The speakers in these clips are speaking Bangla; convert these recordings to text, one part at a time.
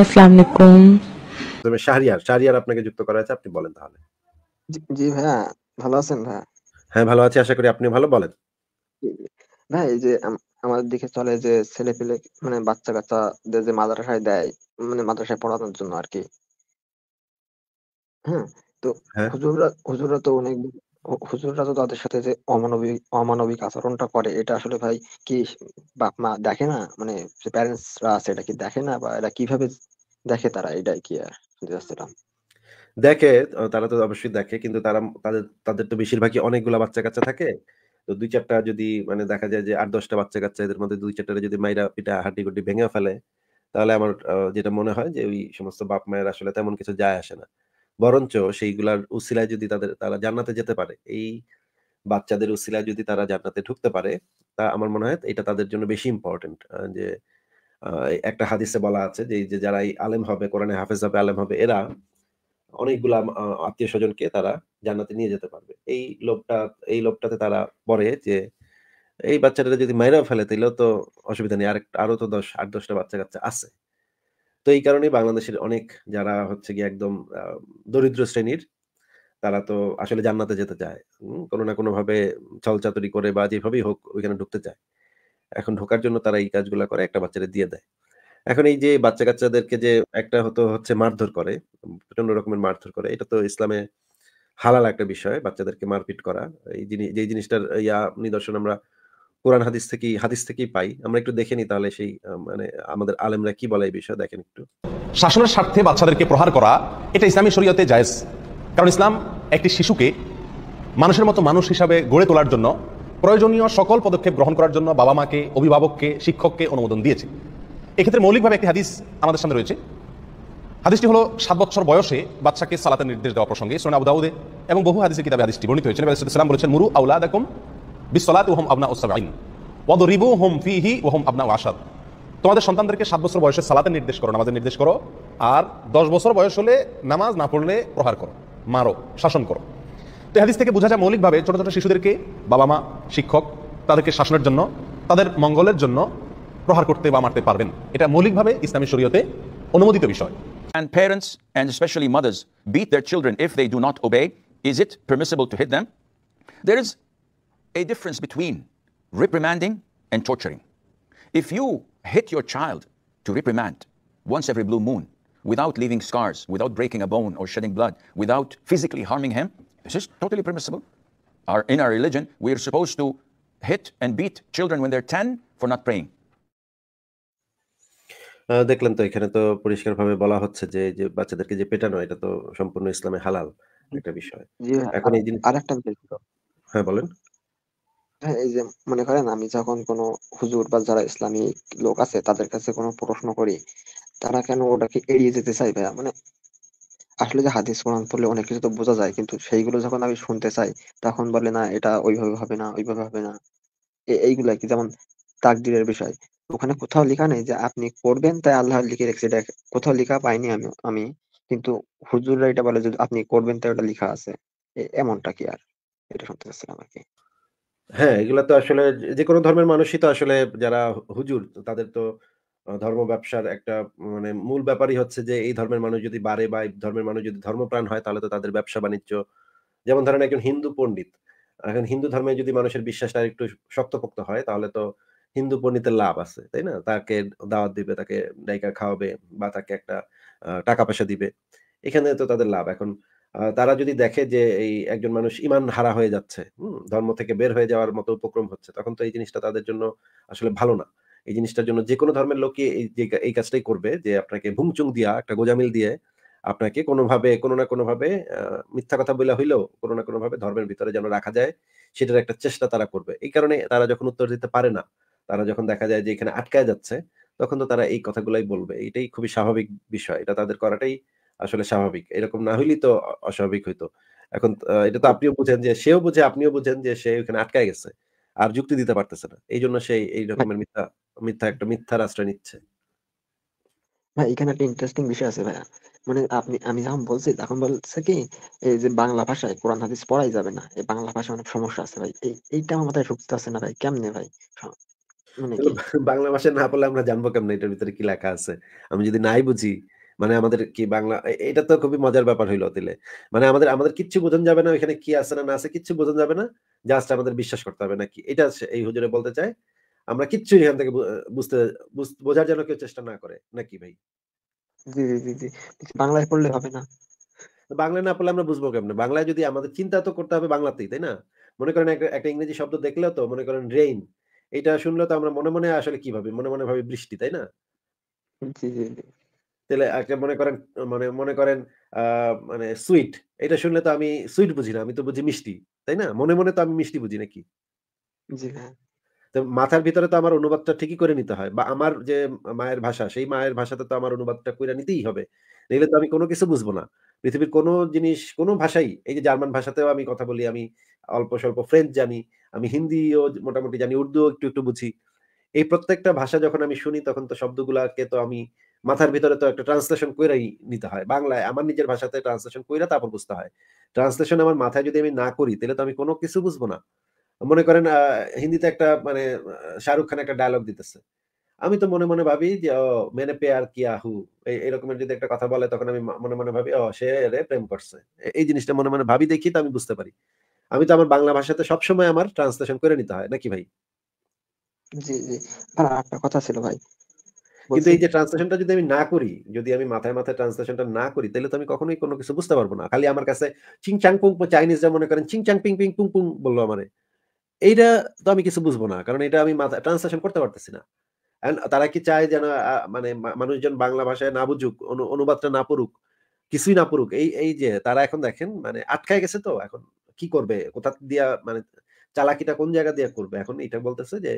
আসসালামু আলাইকুম শাহরিয়ার শাহরিয়ার আপনাকে যুক্ত করা আছে আপনি বলেন তাহলে জি ভাইয়া ভালো আছেন ভাইয়া হ্যাঁ ভালো আছি আশা করি আপনি ভালো বলেন ভাই যে আমাদের দিকে চলে যে ছেলে পেলে মানে বাচ্চা কাচ্চাদের যে মাদ্রাসায় দেয় মানে মাদ্রাসায় পড়ানোর জন্য আর কি হ্যাঁ তো হ্যাঁ। হুজুররা হুজুররা তো অনেক হুজুররা তো তাদের সাথে যে অমানবিক অমানবিক আচরণটা করে এটা আসলে ভাই কি বাপ মা দেখে না মানে যে প্যারেন্টসরা আছে এটা কি দেখে না বা এটা কিভাবে দেখে তারা এটাই কি আর যাচ্ছিলাম দেখে তারা তো অবশ্যই দেখে কিন্তু তারা তাদের তাদের তো বেশিরভাগই অনেকগুলো বাচ্চা কাচ্চা থাকে তো দুই চারটা যদি মানে দেখা যায় যে আট দশটা বাচ্চা কাচ্চা এদের মধ্যে দুই চারটা যদি মাইরা পিটা হাড্ডি গুড্ডি ভেঙে ফেলে তাহলে আমার যেটা মনে হয় যে ওই সমস্ত বাপ মায়ের আসলে তেমন কিছু যায় আসে না বরঞ্চ সেইগুলার উসিলায় যদি তাদের তারা জান্নাতে যেতে পারে এই বাচ্চাদের উসিলায় যদি তারা জান্নাতে ঢুকতে পারে তা আমার মনে হয় এটা তাদের জন্য বেশি ইম্পর্টেন্ট যে একটা হাদিসে বলা আছে যে যে যারা এই আলেম হবে কোরআনে হাফেজ হবে আলেম হবে এরা অনেকগুলা আত্মীয় স্বজনকে তারা জান্নাতে নিয়ে যেতে পারবে এই লোভটা এই লোভটাতে তারা পড়ে যে এই বাচ্চাটা যদি মাইরাও ফেলে তাইলেও তো অসুবিধা নেই আর আরো তো দশ আট দশটা বাচ্চা কাচ্চা আছে তো এই কারণে বাংলাদেশের অনেক যারা হচ্ছে কি একদম দরিদ্র শ্রেণীর তারা তো আসলে জান্নাতে যেতে চায় কোনো না কোনোভাবে ছলচাতুরি করে বা যেভাবেই হোক ওইখানে ঢুকতে চায় এখন ঢোকার জন্য তারা এই কাজগুলো করে একটা বাচ্চাদের দিয়ে দেয় এখন এই যে বাচ্চা কাচ্চাদেরকে যে একটা হতো হচ্ছে মারধর করে প্রচন্ড রকমের মারধর করে এটা তো ইসলামে হালাল একটা বিষয় বাচ্চাদেরকে মারপিট করা এই জিনিস যেই জিনিসটার ইয়া নিদর্শন আমরা কোরআন হাদিস থেকে হাদিস থেকেই পাই আমরা একটু দেখে নিই তাহলে সেই মানে আমাদের আলেমরা কি বলে এই বিষয়ে দেখেন একটু শাসনের স্বার্থে বাচ্চাদেরকে প্রহার করা এটা ইসলামী শরীয়তে জায়েজ কারণ ইসলাম একটি শিশুকে মানুষের মতো মানুষ হিসাবে গড়ে তোলার জন্য প্রয়োজনীয় সকল পদক্ষেপ গ্রহণ করার জন্য বাবা মাকে অভিভাবককে শিক্ষককে অনুমোদন দিয়েছে এক্ষেত্রে মৌলিকভাবে একটি হাদিস আমাদের সামনে রয়েছে হাদিসটি হলো সাত বছর বয়সে বাচ্চাকে সালাতের নির্দেশ দেওয়া প্রসঙ্গে সোনা আবুদাউদে এবং বহু হাদিসের কিতাবে হাদিসটি বর্ণিত হয়েছিল সালাম বলেছেন মুরু দেখুন বিসলাত ওহম আবনা উসাবাইন ওয়াদরিবু হোম ফিহি ওহম আবনা আসাদ তোমাদের সন্তানদেরকে সাত বছর বয়সে সালাতে নির্দেশ করো নামাজের নির্দেশ করো আর দশ বছর বয়স হলে নামাজ না পড়লে প্রহার করো মারো শাসন করো তো হাদিস থেকে বোঝা যায় মৌলিকভাবে ছোটো ছোটো শিশুদেরকে বাবা মা শিক্ষক তাদেরকে শাসনের জন্য তাদের মঙ্গলের জন্য প্রহার করতে বা মারতে পারবেন এটা মৌলিকভাবে ইসলামী শরীয়তে অনুমোদিত বিষয় And parents, and especially mothers, beat their children if they do not obey. Is it permissible to hit them? There is a difference between reprimanding and torturing. If you hit your child to reprimand once every blue moon without leaving scars, without breaking a bone or shedding blood, without physically harming him, this is totally permissible. Our, in our religion, we are supposed to hit and beat children when they're 10 for not praying. দেখলেন তো এখানে তো পরিষ্কারভাবে বলা হচ্ছে যে যে বাচ্চাদেরকে যে পেটানো এটা তো সম্পূর্ণ ইসলামে হালাল একটা বিষয় এখন এই জিনিস আরেকটা হ্যাঁ বলেন হ্যাঁ, এই যে মনে করেন আমি যখন কোনো হুজুর বা যারা ইসলামী লোক আছে তাদের কাছে কোনো প্রশ্ন করি, তারা কেন ওটাকে এড়িয়ে যেতে চায় ভাইয়া? মানে আসলে যে হাদিস কোরআন পড়লে অনেক কিছু তো বোঝা যায় কিন্তু সেইগুলো যখন আমি শুনতে চাই তখন বলে না এটা ওইভাবে হবে না, ওইভাবে হবে না। এইগুলা কি যেমন তাকদিরের বিষয়। ওখানে কোথাও লেখা নেই যে আপনি করবেন তাই আল্লাহ লিখে রেখেছে এটা কোথাও লেখা পাইনি আমি আমি। কিন্তু হুজুররা এটা বলে যে আপনি করবেন তাই ওটা লিখা আছে। এমনটা কি আর? এটা শুনতে চাচ্ছিলাম আর কি হ্যাঁ, এগুলা তো আসলে যেকোনো ধর্মের মানুষই তো আসলে যারা হুজুর তাদের তো ধর্ম ব্যবসার একটা মানে মূল ব্যাপারই হচ্ছে যে এই ধর্মের মানুষ যদি বাড়ে বা এই ধর্মের মানুষ যদি ধর্মপ্রাণ হয় তাহলে তো তাদের ব্যবসা-বাণিজ্য যেমন ধরেন একজন হিন্দু পন্ডিত। এখন হিন্দু ধর্মে যদি মানুষের বিশ্বাসটা একটু শক্তপোক্ত হয় তাহলে তো হিন্দু পন্ডিতের লাভ আছে, তাই না? তাকে দাওয়াত দিবে, তাকে ডাইকা খাওয়াবে বা তাকে একটা টাকা-পয়সা দিবে। এখানে তো তাদের লাভ। এখন তারা যদি দেখে যে এই একজন মানুষ ইমান হারা হয়ে যাচ্ছে ধর্ম থেকে বের হয়ে যাওয়ার মতো উপক্রম হচ্ছে তখন তো এই জিনিসটা তাদের জন্য আসলে ভালো না এই জিনিসটার জন্য যে কোনো ধর্মের লোকই এই কাজটাই করবে যে আপনাকে ভুমচুং দিয়া একটা গোজামিল দিয়ে আপনাকে কোনোভাবে কোনো না কোনোভাবে মিথ্যা কথা বলে হইলেও কোনো না কোনোভাবে ধর্মের ভিতরে যেন রাখা যায় সেটার একটা চেষ্টা তারা করবে এই কারণে তারা যখন উত্তর দিতে পারে না তারা যখন দেখা যায় যে এখানে আটকায় যাচ্ছে তখন তো তারা এই কথাগুলাই বলবে এটাই খুবই স্বাভাবিক বিষয় এটা তাদের করাটাই আসলে স্বাভাবিক এরকম না হইলে তো অস্বাভাবিক হইতো এখন এটা তো আপনিও বুঝেন যে সেও বুঝে আপনিও বুঝেন যে সে ওখানে আটকায় গেছে আর যুক্তি দিতে পারতেছে না এই জন্য সে এই রকমের মিথ্যা মিথ্যা একটা মিথ্যার আশ্রয় নিচ্ছে ভাই এখানে একটা ইন্টারেস্টিং বিষয় আছে ভাইয়া মানে আপনি আমি যখন বলছি তখন বলছে কি এই যে বাংলা ভাষায় কোরআন হাদিস পড়াই যাবে না এই বাংলা ভাষায় অনেক সমস্যা আছে ভাই এইটা আমার মাথায় ঢুকতে আছে না ভাই কেমনে ভাই মানে বাংলা ভাষায় না পড়লে আমরা জানবো কেমনে এটার ভিতরে কি লেখা আছে আমি যদি নাই বুঝি মানে আমাদের কি বাংলা এটা তো খুবই মজার ব্যাপার হইলো দিলে মানে আমাদের আমাদের কিচ্ছু বোঝানো যাবে না ওইখানে কি আছে না না আছে কিচ্ছু বোঝানো যাবে না জাস্ট আমাদের বিশ্বাস করতে হবে নাকি এটা এই হুজুরে বলতে চাই আমরা কিচ্ছু এখান থেকে বুঝতে বোঝার জন্য কেউ চেষ্টা না করে নাকি ভাই জি জি জি বাংলায় পড়লে হবে না বাংলায় না পড়লে আমরা বুঝবো কেমনে বাংলায় যদি আমাদের চিন্তা তো করতে হবে বাংলাতেই তাই না মনে করেন একটা ইংরেজি শব্দ দেখলেও তো মনে করেন রেইন এটা শুনলেও তো আমরা মনে মনে আসলে কি ভাবি মনে মনে ভাবে বৃষ্টি তাই না জি জি তাহলে একটা মনে করেন মানে মনে করেন মানে সুইট এটা শুনলে তো আমি সুইট বুঝি না আমি তো বুঝি মিষ্টি তাই না মনে মনে তো আমি মিষ্টি বুঝি নাকি হ্যাঁ। মাথার ভিতরে তো আমার অনুবাদটা ঠিকই করে নিতে হয় বা আমার যে মায়ের ভাষা সেই মায়ের ভাষাতে তো আমার অনুবাদটা করে নিতেই হবে নইলে তো আমি কোনো কিছু বুঝবো না পৃথিবীর কোনো জিনিস কোনো ভাষাই এই যে জার্মান ভাষাতেও আমি কথা বলি আমি অল্প স্বল্প ফ্রেঞ্চ জানি আমি হিন্দিও মোটামুটি জানি উর্দুও একটু একটু বুঝি এই প্রত্যেকটা ভাষা যখন আমি শুনি তখন তো শব্দগুলাকে তো আমি মাথার ভিতরে তো একটা ট্রান্সলেশন কইরাই নিতে হয় বাংলায় আমার নিজের ভাষাতে ট্রান্সলেশন কইরা তারপর বুঝতে হয় ট্রান্সলেশন আমার মাথায় যদি আমি না করি তাহলে তো আমি কোনো কিছু বুঝবো না মনে করেন হিন্দিতে একটা মানে শাহরুখ খান একটা ডায়লগ দিতেছে আমি তো মনে মনে ভাবি যে ও মেনে পেয়ার কি আহু এইরকমের যদি একটা কথা বলে তখন আমি মনে মনে ভাবি ও সে রে প্রেম করছে এই জিনিসটা মনে মনে ভাবি দেখি তো আমি বুঝতে পারি আমি তো আমার বাংলা ভাষাতে সবসময় আমার ট্রান্সলেশন করে নিতে হয় নাকি ভাই জি জি আর একটা কথা ছিল ভাই কিন্তু এই যে ট্রান্সলেশনটা যদি আমি না করি যদি আমি মাথায় মাথায় ট্রান্সলেশনটা না করি তাহলে তো আমি কখনোই কোনো কিছু বুঝতে পারবো না খালি আমার কাছে চিং চাং পুং চাইনিজ যা মনে করেন চিং চাং পিং পিং পুং পুং বললো আমার এইটা তো আমি কিছু বুঝবো না কারণ এটা আমি মাথায় ট্রান্সলেশন করতে পারতেছি না তারা কি চায় যেন মানে মানুষজন বাংলা ভাষায় না বুঝুক অনুবাদটা না পড়ুক কিছুই না পড়ুক এই এই যে তারা এখন দেখেন মানে আটকায় গেছে তো এখন কি করবে কোথা দিয়া মানে চালাকিটা কোন জায়গা দিয়ে করবে এখন এটা বলতেছে যে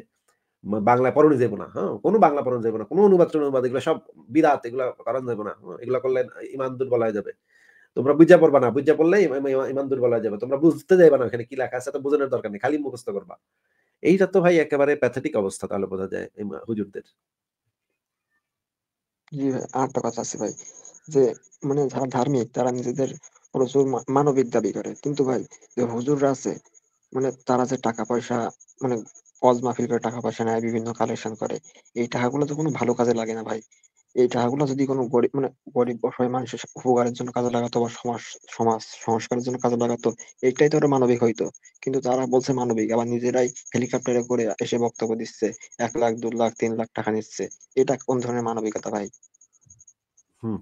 বাংলায় পড়ানো যাবে না হ্যাঁ কোনো বাংলা পড়ানো যাবে না কোনো অনুবাদ অনুবাদ এগুলো সব বিরাট এগুলো করানো যাবে না হ্যাঁ? এগুলো করলে ইমান দুর্বল হয়ে যাবে তোমরা বুঝা পড়বা না বুঝা পড়লে ইমান দুর্বল হয়ে যাবে তোমরা বুঝতে যাবে না ওখানে কি লেখা আছে বোঝানোর দরকার নেই খালি মুখস্থ করবা এইটা তো ভাই একেবারে প্যাথেটিক অবস্থা তাহলে বোঝা যায় হুজুরদের আরেকটা কথা আছে ভাই যে মানে যারা ধার্মিক তারা নিজেদের প্রচুর মানবিক দাবি করে কিন্তু ভাই যে হুজুররা আছে মানে তারা যে টাকা পয়সা মানে ওয়াজ মাহফিল করে টাকা পয়সা নেয় বিভিন্ন কালেকশন করে এই টাকাগুলো তো কোনো ভালো কাজে লাগে না ভাই এই টাকাগুলো যদি কোনো গরিব মানে গরিব অসহায় মানুষের উপকারের জন্য কাজে লাগাতো বা সমাজ সমাজ সংস্কারের জন্য কাজে লাগাতো এইটাই তো ওরা মানবিক হইতো কিন্তু তারা বলছে মানবিক আবার নিজেরাই হেলিকপ্টারে করে এসে বক্তব্য দিচ্ছে এক লাখ দু লাখ তিন লাখ টাকা নিচ্ছে এটা কোন ধরনের মানবিকতা ভাই হুম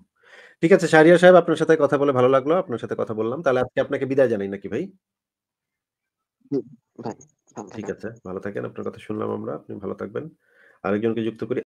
ঠিক আছে সারিয়া সাহেব আপনার সাথে কথা বলে ভালো লাগলো আপনার সাথে কথা বললাম তাহলে আজকে আপনাকে বিদায় জানাই নাকি ভাই ভাই ঠিক আছে ভালো থাকেন আপনার কথা শুনলাম আমরা আপনি ভালো থাকবেন আরেকজনকে যুক্ত করি